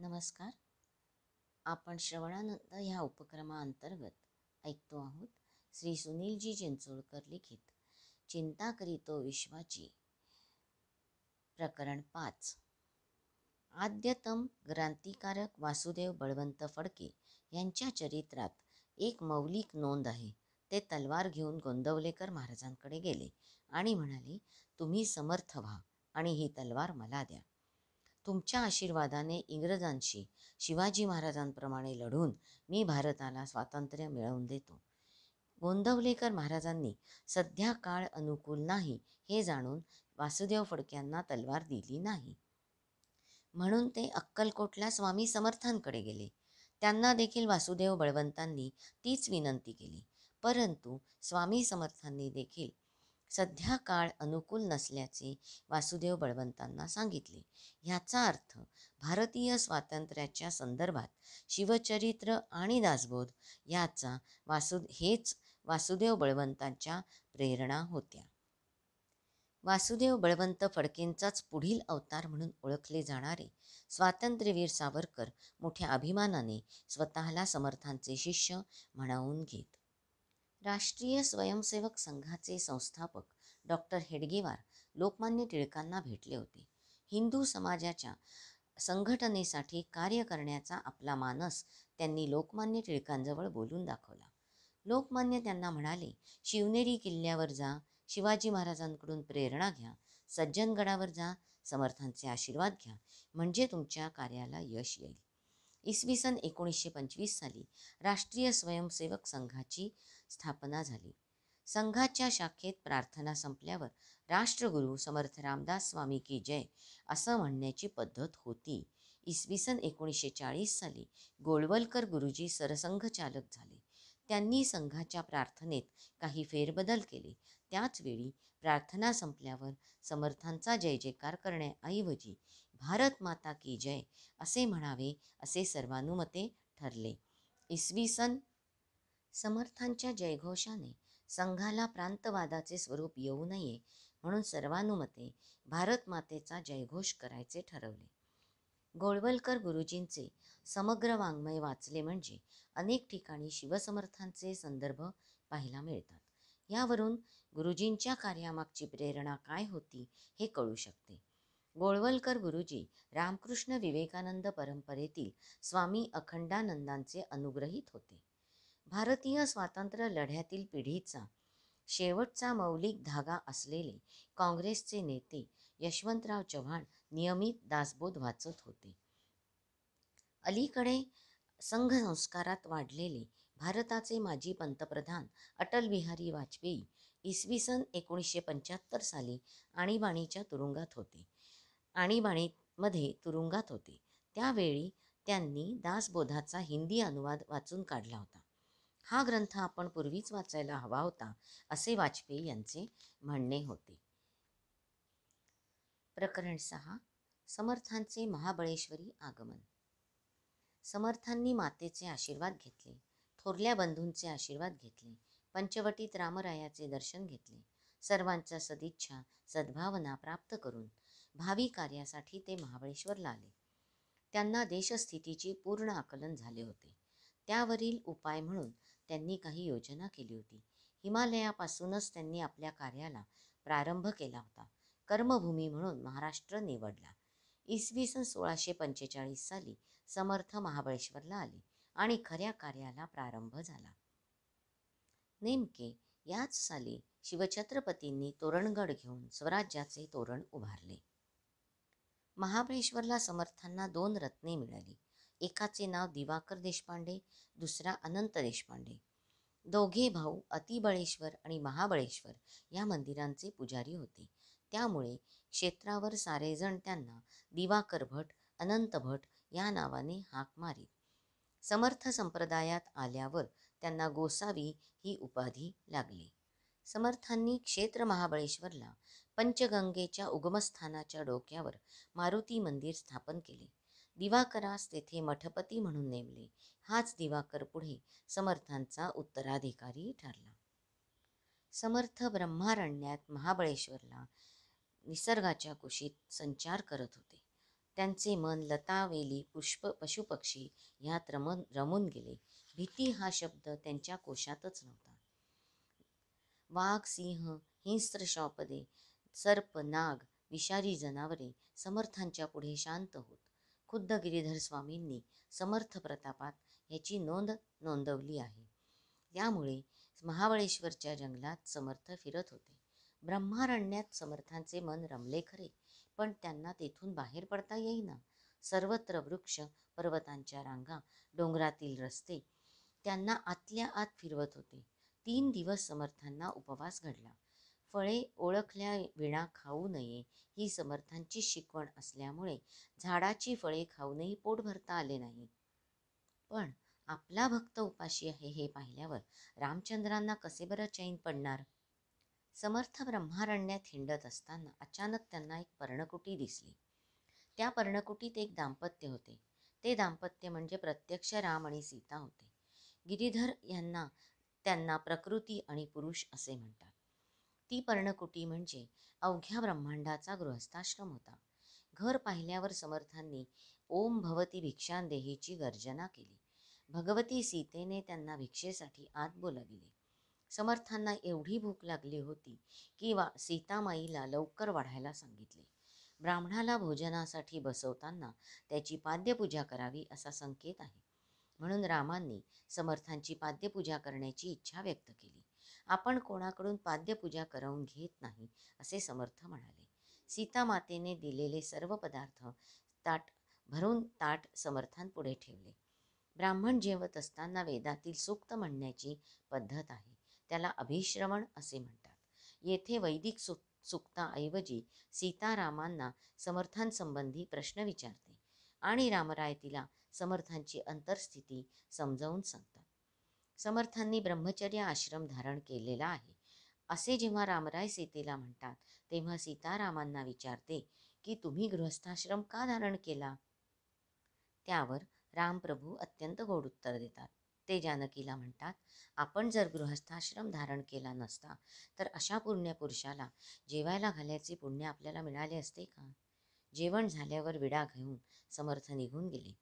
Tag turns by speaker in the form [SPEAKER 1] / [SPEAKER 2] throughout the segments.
[SPEAKER 1] नमस्कार आपण श्रवणानंद ह्या उपक्रमाअंतर्गत ऐकतो आहोत श्री सुनीलजी चिंचोळकर लिखित चिंता करीतो विश्वाची प्रकरण पाच आद्यतम क्रांतिकारक वासुदेव बळवंत फडके यांच्या चरित्रात एक मौलिक नोंद आहे ते तलवार घेऊन गोंदवलेकर महाराजांकडे गेले आणि म्हणाले तुम्ही समर्थ व्हा आणि ही तलवार मला द्या तुमच्या आशीर्वादाने इंग्रजांशी शिवाजी महाराजांप्रमाणे लढून मी भारताला स्वातंत्र्य मिळवून देतो गोंदवलेकर महाराजांनी सध्या काळ अनुकूल नाही हे जाणून वासुदेव फडक्यांना तलवार दिली नाही म्हणून ते अक्कलकोटला स्वामी समर्थांकडे गेले त्यांना देखील वासुदेव बळवंतांनी तीच विनंती केली परंतु स्वामी समर्थांनी देखील सध्या काळ अनुकूल नसल्याचे वासुदेव बळवंतांना सांगितले ह्याचा अर्थ भारतीय स्वातंत्र्याच्या संदर्भात शिवचरित्र आणि दासबोध याचा वासु हेच वासुदेव बळवंतांच्या प्रेरणा होत्या वासुदेव बळवंत फडकेंचाच पुढील अवतार म्हणून ओळखले जाणारे स्वातंत्र्यवीर सावरकर मोठ्या अभिमानाने स्वतःला समर्थांचे शिष्य म्हणवून घेत राष्ट्रीय स्वयंसेवक संघाचे संस्थापक डॉक्टर हेडगेवार लोकमान्य टिळकांना भेटले होते हिंदू समाजाच्या संघटनेसाठी कार्य करण्याचा आपला मानस त्यांनी लोकमान्य टिळकांजवळ बोलून दाखवला लोकमान्य त्यांना म्हणाले शिवनेरी किल्ल्यावर जा शिवाजी महाराजांकडून प्रेरणा घ्या सज्जनगडावर जा समर्थांचे आशीर्वाद घ्या म्हणजे तुमच्या कार्याला यश येईल इसवी सन एकोणीसशे पंचवीस साली राष्ट्रीय स्वयंसेवक संघाची स्थापना झाली संघाच्या शाखेत प्रार्थना संपल्यावर राष्ट्रगुरु समर्थ रामदास स्वामी की जय असं म्हणण्याची पद्धत होती इसवी सन एकोणीसशे चाळीस साली गोळवलकर गुरुजी सरसंघचालक झाले त्यांनी संघाच्या प्रार्थनेत काही फेरबदल केले त्याचवेळी प्रार्थना संपल्यावर समर्थांचा जय जयकार करण्याऐवजी भारत माता की जय असे म्हणावे असे सर्वानुमते ठरले इसवी सन समर्थांच्या जयघोषाने संघाला प्रांतवादाचे स्वरूप येऊ नये म्हणून सर्वानुमते भारतमातेचा जयघोष करायचे ठरवले गोळवलकर गुरुजींचे समग्र वाङ्मय वाचले म्हणजे अनेक ठिकाणी शिवसमर्थांचे संदर्भ पाहायला मिळतात यावरून गुरुजींच्या कार्यामागची प्रेरणा काय होती हे कळू शकते गोळवलकर गुरुजी रामकृष्ण विवेकानंद परंपरेतील स्वामी अखंडानंदांचे अनुग्रहित होते भारतीय स्वातंत्र्य लढ्यातील पिढीचा शेवटचा मौलिक धागा असलेले काँग्रेसचे नेते यशवंतराव चव्हाण नियमित दासबोध वाचत होते अलीकडे संघसंस्कारात वाढलेले भारताचे माजी पंतप्रधान अटल बिहारी वाजपेयी इसवी सन एकोणीसशे पंच्याहत्तर साली आणीबाणीच्या तुरुंगात होते आणीबाणीमध्ये तुरुंगात होते त्यावेळी त्यांनी दासबोधाचा हिंदी अनुवाद वाचून काढला होता हा ग्रंथ आपण पूर्वीच वाचायला हवा होता असे वाजपेयी यांचे म्हणणे होते प्रकरण सहा समर्थांचे महाबळेश्वरी आगमन समर्थांनी मातेचे आशीर्वाद घेतले थोरल्या बंधूंचे आशीर्वाद घेतले पंचवटीत रामरायाचे दर्शन घेतले सर्वांच्या सदिच्छा सद्भावना प्राप्त करून भावी कार्यासाठी ते महाबळेश्वरला आले त्यांना देशस्थितीचे पूर्ण आकलन झाले होते त्यावरील उपाय म्हणून त्यांनी काही योजना केली होती हिमालयापासूनच त्यांनी आपल्या कार्याला प्रारंभ केला होता कर्मभूमी म्हणून महाराष्ट्र निवडला इसवी सन सोळाशे पंचेचाळीस साली समर्थ महाबळेश्वरला आले आणि खऱ्या कार्याला प्रारंभ झाला नेमके याच साली शिवछत्रपतींनी तोरणगड घेऊन स्वराज्याचे तोरण उभारले महाबळेश्वरला समर्थांना दोन रत्ने मिळाली एकाचे नाव दिवाकर देशपांडे दुसरा अनंत देशपांडे दोघे भाऊ अतिबळेश्वर आणि महाबळेश्वर या मंदिरांचे पुजारी होते त्यामुळे क्षेत्रावर सारेजण त्यांना दिवाकर भट अनंत भट या नावाने हाक मारीत समर्थ संप्रदायात आल्यावर त्यांना गोसावी ही उपाधी लागली समर्थांनी क्षेत्र महाबळेश्वरला पंचगंगेच्या उगमस्थानाच्या डोक्यावर मारुती मंदिर स्थापन केले दिवाकरास तेथे मठपती म्हणून नेमले हाच दिवाकर पुढे समर्थांचा उत्तराधिकारी ठरला समर्थ ब्रह्मारण्यात महाबळेश्वरला निसर्गाच्या कुशीत संचार करत होते त्यांचे मन लतावेली पुष्प पशुपक्षी ह्यात रमन रमून गेले भीती हा शब्द त्यांच्या कोशातच नव्हता वाघ सिंह शौपदे सर्प नाग विषारी जनावरे समर्थांच्या पुढे शांत होत खुद्द गिरीधर स्वामींनी समर्थ प्रतापात याची नोंद नोंदवली आहे त्यामुळे महाबळेश्वरच्या जंगलात समर्थ फिरत होते ब्रह्मारण्यात समर्थांचे मन रमले खरे पण त्यांना तेथून बाहेर पडता येईना सर्वत्र वृक्ष पर्वतांच्या रांगा डोंगरातील रस्ते त्यांना आतल्या आत फिरवत होते तीन दिवस समर्थांना उपवास घडला फळे ओळखल्या विणा खाऊ नये ही समर्थांची शिकवण असल्यामुळे झाडाची फळे खाऊनही पोट भरता आले नाही पण आपला भक्त उपाशी आहे हे पाहिल्यावर रामचंद्रांना कसे बरं चैन पडणार समर्थ ब्रह्मारण्यात हिंडत असताना अचानक त्यांना एक पर्णकुटी दिसली त्या पर्णकुटीत एक दाम्पत्य होते ते दाम्पत्य म्हणजे प्रत्यक्ष राम आणि सीता होते गिरीधर यांना त्यांना प्रकृती आणि पुरुष असे म्हणतात ती पर्णकुटी म्हणजे अवघ्या ब्रह्मांडाचा गृहस्थाश्रम होता घर पाहिल्यावर समर्थांनी ओम भवती देहीची गर्जना केली भगवती सीतेने त्यांना भिक्षेसाठी आत बोलाविले समर्थांना एवढी भूक लागली होती की वा सीतामाईला लवकर वाढायला सांगितले ब्राह्मणाला भोजनासाठी बसवताना त्याची पाद्यपूजा करावी असा संकेत आहे म्हणून रामांनी समर्थांची पाद्यपूजा करण्याची इच्छा व्यक्त केली आपण कोणाकडून पाद्यपूजा करवून घेत नाही असे समर्थ म्हणाले सीता मातेने दिलेले सर्व पदार्थ ताट भरून ताट समर्थांपुढे ठेवले ब्राह्मण जेवत असताना वेदातील सूक्त म्हणण्याची पद्धत आहे त्याला अभिश्रवण असे म्हणतात येथे वैदिक सु सुक्ताऐवजी सीतारामांना समर्थांसंबंधी प्रश्न विचारते आणि रामराय तिला समर्थांची अंतरस्थिती समजावून सांगतात समर्थांनी ब्रह्मचर्य आश्रम धारण केलेला आहे असे जेव्हा रामराय सीतेला म्हणतात तेव्हा सीतारामांना विचारते की तुम्ही गृहस्थाश्रम का धारण केला त्यावर रामप्रभू अत्यंत गोड उत्तर देतात ते जानकीला म्हणतात आपण जर गृहस्थाश्रम धारण केला नसता तर अशा पुरुषाला जेवायला घालायचे पुण्य आपल्याला मिळाले असते का जेवण झाल्यावर विडा घेऊन समर्थ निघून गेले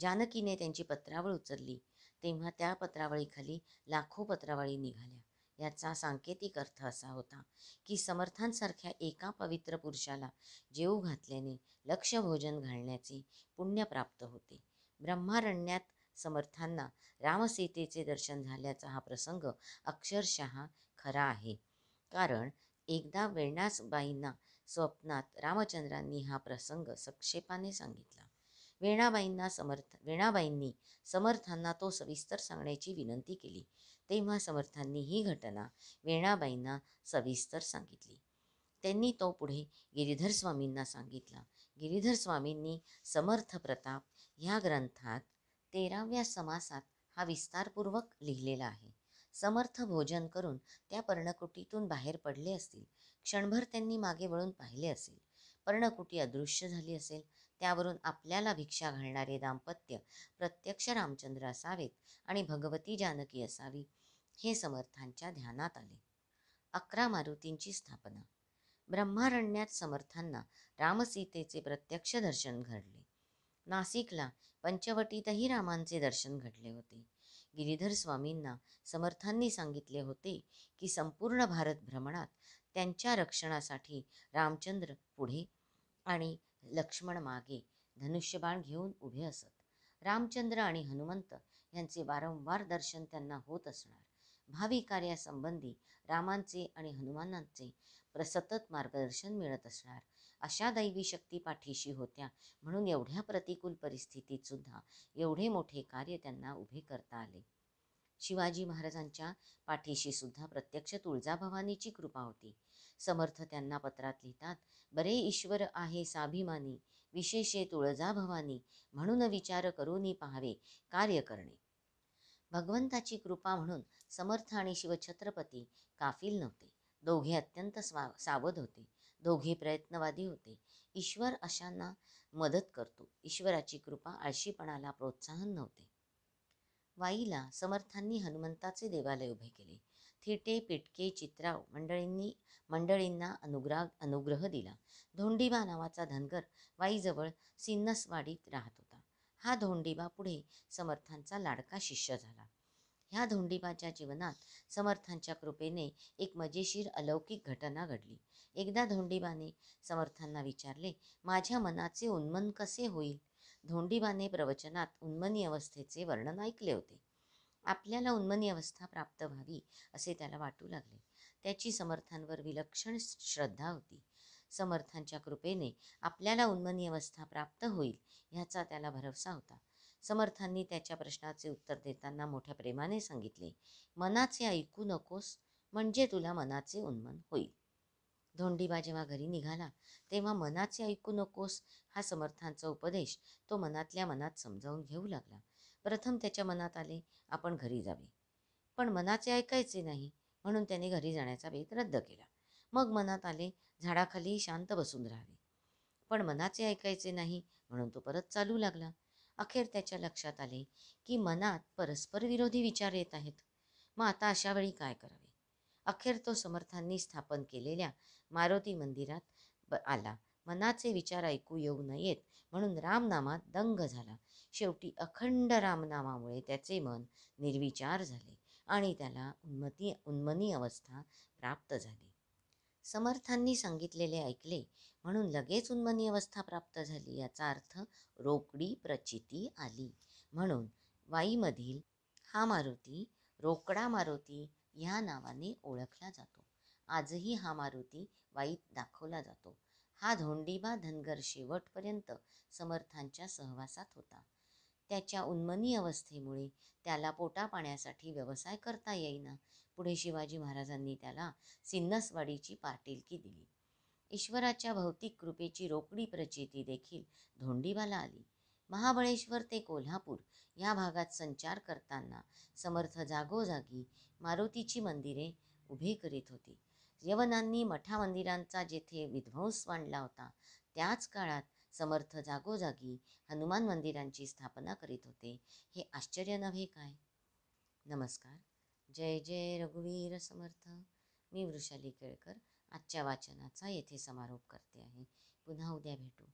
[SPEAKER 1] जानकीने त्यांची पत्रावळ उचलली तेव्हा त्या पत्रावळीखाली लाखो पत्रावळी निघाल्या याचा सांकेतिक अर्थ असा होता की समर्थांसारख्या एका पवित्र पुरुषाला जेऊ घातल्याने लक्षभोजन घालण्याचे पुण्य प्राप्त होते ब्रह्मारण्यात समर्थांना रामसीतेचे दर्शन झाल्याचा हा प्रसंग अक्षरशः खरा आहे कारण एकदा वेणासबाईंना स्वप्नात रामचंद्रांनी हा प्रसंग सक्षेपाने सांगितला वेणाबाईंना समर्थ वेणाबाईंनी समर्थांना तो सविस्तर सांगण्याची विनंती केली तेव्हा समर्थांनी ही घटना वेणाबाईंना सविस्तर सांगितली त्यांनी तो पुढे गिरीधर स्वामींना सांगितला गिरीधर स्वामींनी समर्थ प्रताप ह्या ग्रंथात तेराव्या समासात हा विस्तारपूर्वक लिहिलेला आहे समर्थ भोजन करून त्या पर्णकुटीतून बाहेर पडले असतील क्षणभर त्यांनी मागे वळून पाहिले असेल पर्णकुटी अदृश्य झाली असेल त्यावरून आपल्याला भिक्षा घालणारे दाम्पत्य प्रत्यक्ष रामचंद्र असावेत आणि भगवती जानकी असावी हे समर्थांच्या ध्यानात आले अकरा मारुतींची स्थापना ब्रह्मारण्यात समर्थांना रामसीतेचे प्रत्यक्ष दर्शन घडले नासिकला पंचवटीतही रामांचे दर्शन घडले होते गिरीधर स्वामींना समर्थांनी सांगितले होते की संपूर्ण भारत भ्रमणात त्यांच्या रक्षणासाठी रामचंद्र पुढे आणि लक्ष्मण मागे धनुष्यबाण घेऊन उभे असत रामचंद्र आणि हनुमंत यांचे वारंवार दर्शन त्यांना होत असणार भावी कार्यासंबंधी रामांचे आणि हनुमानांचे प्रसतत मार्गदर्शन मिळत असणार अशा दैवी शक्ती पाठीशी होत्या म्हणून एवढ्या प्रतिकूल परिस्थितीत सुद्धा एवढे मोठे कार्य त्यांना उभे करता आले शिवाजी महाराजांच्या पाठीशी सुद्धा प्रत्यक्ष तुळजाभवानीची कृपा होती समर्थ त्यांना पत्रात लिहितात बरे ईश्वर आहे साभिमानी विशेषे तुळजाभवानी म्हणून विचार करूनी पाहावे कार्य करणे भगवंताची कृपा म्हणून समर्थ आणि शिवछत्रपती काफील नव्हते दोघे अत्यंत स्वा सावध होते दोघे प्रयत्नवादी होते ईश्वर अशांना मदत करतो ईश्वराची कृपा आळशीपणाला प्रोत्साहन नव्हते वाईला समर्थांनी हनुमंताचे देवालय उभे केले थिटे पिटके चित्राव मंडळींनी मंडळींना अनुग्रा अनुग्रह दिला धोंडीबा नावाचा धनगर वाईजवळ सिन्नसवाडीत राहत होता हा धोंडीबा पुढे समर्थांचा लाडका शिष्य झाला ह्या धोंडिबाच्या जीवनात समर्थांच्या कृपेने एक मजेशीर अलौकिक घटना घडली एकदा धोंडिबाने समर्थांना विचारले माझ्या मनाचे उन्मन कसे होईल धोंडीबाने प्रवचनात उन्मनी अवस्थेचे वर्णन ऐकले होते आपल्याला उन्मनी अवस्था प्राप्त व्हावी असे त्याला वाटू लागले त्याची समर्थांवर विलक्षण श्रद्धा होती समर्थांच्या कृपेने आपल्याला उन्मनी अवस्था प्राप्त होईल ह्याचा त्याला भरवसा होता समर्थांनी त्याच्या प्रश्नाचे उत्तर देताना मोठ्या प्रेमाने सांगितले मनाचे ऐकू नकोस म्हणजे तुला मनाचे उन्मन होईल धोंडीबा जेव्हा घरी निघाला तेव्हा मनाचे ऐकू नकोस हा समर्थांचा उपदेश तो मनातल्या मनात समजावून घेऊ लागला प्रथम त्याच्या मनात आले आपण घरी जावे पण मनाचे ऐकायचे नाही म्हणून त्याने घरी जाण्याचा बेत रद्द केला मग मनात आले झाडाखाली शांत बसून राहावे पण मनाचे ऐकायचे नाही म्हणून तो परत चालू लागला अखेर त्याच्या लक्षात आले की मनात परस्पर विरोधी विचार येत आहेत मग आता अशावेळी काय करावे अखेर तो समर्थांनी स्थापन केलेल्या मारुती मंदिरात आला मनाचे विचार ऐकू येऊ नयेत म्हणून रामनामात दंग झाला शेवटी अखंड रामनामामुळे त्याचे मन निर्विचार झाले आणि त्याला उन्मती उन्मनी अवस्था प्राप्त झाली समर्थांनी सांगितलेले ऐकले म्हणून लगेच उन्मनी अवस्था प्राप्त झाली याचा अर्थ रोकडी प्रचिती आली म्हणून वाईमधील हा मारुती रोकडा मारुती ह्या नावाने ओळखला जातो आजही हा मारुती वाईत दाखवला जातो हा धोंडिबा धनगर शेवटपर्यंत समर्थांच्या सहवासात होता त्याच्या उन्मनी अवस्थेमुळे त्याला पोटापाण्यासाठी व्यवसाय करता येईना पुढे शिवाजी महाराजांनी त्याला सिन्नसवाडीची पाटीलकी दिली ईश्वराच्या भौतिक कृपेची रोकडी प्रचिती देखील धोंडिबाला आली महाबळेश्वर ते कोल्हापूर या भागात संचार करताना समर्थ जागोजागी मारुतीची मंदिरे उभी करीत होती यवनांनी मठा मंदिरांचा जेथे विध्वंस मांडला होता त्याच काळात समर्थ जागोजागी हनुमान मंदिरांची स्थापना करीत होते हे आश्चर्य नव्हे काय नमस्कार जय जय रघुवीर समर्थ मी वृषाली केळकर आजच्या वाचनाचा येथे समारोप करते आहे पुन्हा उद्या भेटू